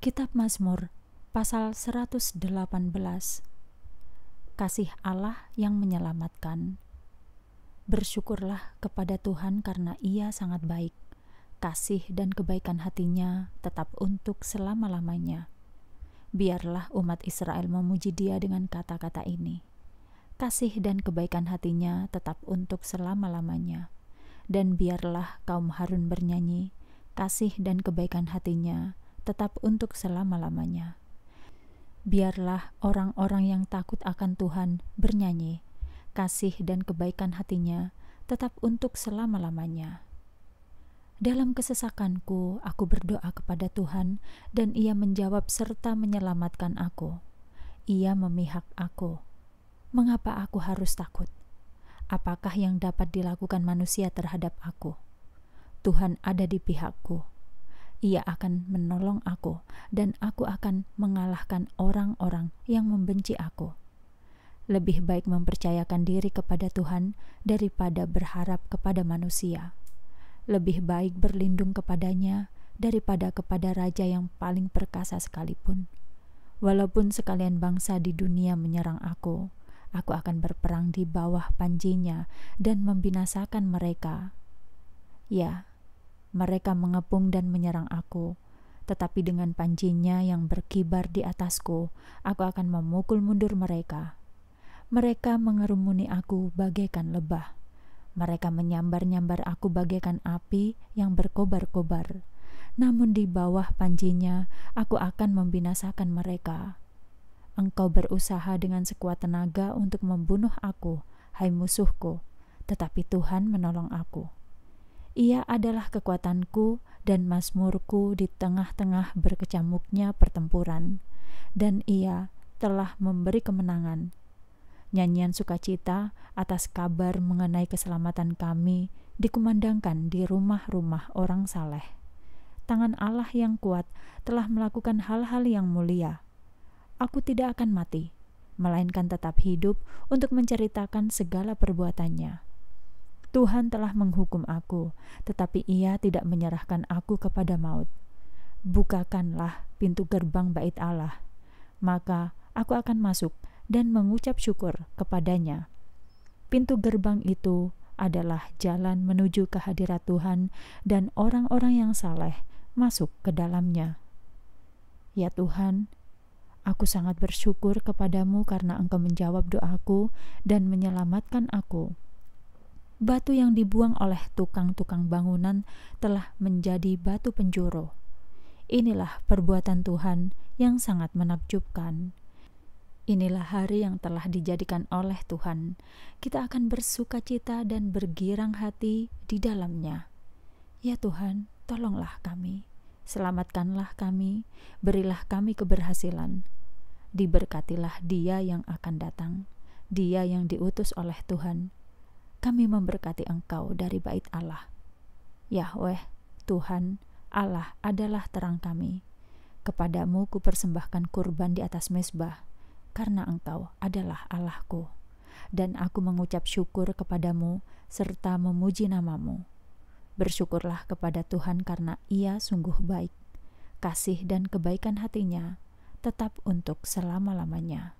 Kitab Mazmur pasal 118 Kasih Allah yang menyelamatkan Bersyukurlah kepada Tuhan karena ia sangat baik Kasih dan kebaikan hatinya tetap untuk selama-lamanya Biarlah umat Israel memuji dia dengan kata-kata ini Kasih dan kebaikan hatinya tetap untuk selama-lamanya Dan biarlah kaum Harun bernyanyi Kasih dan kebaikan hatinya tetap untuk selama-lamanya. Biarlah orang-orang yang takut akan Tuhan bernyanyi, kasih dan kebaikan hatinya tetap untuk selama-lamanya. Dalam kesesakanku, aku berdoa kepada Tuhan, dan Ia menjawab serta menyelamatkan aku. Ia memihak aku. Mengapa aku harus takut? Apakah yang dapat dilakukan manusia terhadap aku? Tuhan ada di pihakku ia akan menolong aku, dan aku akan mengalahkan orang-orang yang membenci aku. Lebih baik mempercayakan diri kepada Tuhan daripada berharap kepada manusia. Lebih baik berlindung kepadanya daripada kepada raja yang paling perkasa sekalipun. Walaupun sekalian bangsa di dunia menyerang aku, aku akan berperang di bawah panjinya dan membinasakan mereka. Ya, mereka mengepung dan menyerang aku. Tetapi dengan pancinya yang berkibar di atasku, aku akan memukul mundur mereka. Mereka mengerumuni aku bagaikan lebah. Mereka menyambar-nyambar aku bagaikan api yang berkobar-kobar. Namun di bawah pancinya, aku akan membinasakan mereka. Engkau berusaha dengan sekuat tenaga untuk membunuh aku, hai musuhku, tetapi Tuhan menolong aku. Ia adalah kekuatanku dan masmurku di tengah-tengah berkecamuknya pertempuran, dan ia telah memberi kemenangan. Nyanyian sukacita atas kabar mengenai keselamatan kami dikumandangkan di rumah-rumah orang saleh. Tangan Allah yang kuat telah melakukan hal-hal yang mulia. Aku tidak akan mati, melainkan tetap hidup untuk menceritakan segala perbuatannya Tuhan telah menghukum aku, tetapi ia tidak menyerahkan aku kepada maut. Bukakanlah pintu gerbang bait Allah, maka aku akan masuk dan mengucap syukur kepadanya. Pintu gerbang itu adalah jalan menuju kehadirat Tuhan dan orang-orang yang saleh masuk ke dalamnya. Ya Tuhan, aku sangat bersyukur kepadamu karena Engkau menjawab doaku dan menyelamatkan aku batu yang dibuang oleh tukang-tukang bangunan telah menjadi batu penjuru. Inilah perbuatan Tuhan yang sangat menakjubkan. Inilah hari yang telah dijadikan oleh Tuhan. Kita akan bersuka cita dan bergirang hati di dalamnya. Ya Tuhan, tolonglah kami, selamatkanlah kami, berilah kami keberhasilan. Diberkatilah Dia yang akan datang, Dia yang diutus oleh Tuhan kami memberkati engkau dari bait Allah. Yahweh, Tuhan, Allah adalah terang kami. Kepadamu kupersembahkan kurban di atas mesbah, karena engkau adalah Allahku. Dan aku mengucap syukur kepadamu serta memuji namamu. Bersyukurlah kepada Tuhan karena ia sungguh baik. Kasih dan kebaikan hatinya tetap untuk selama-lamanya.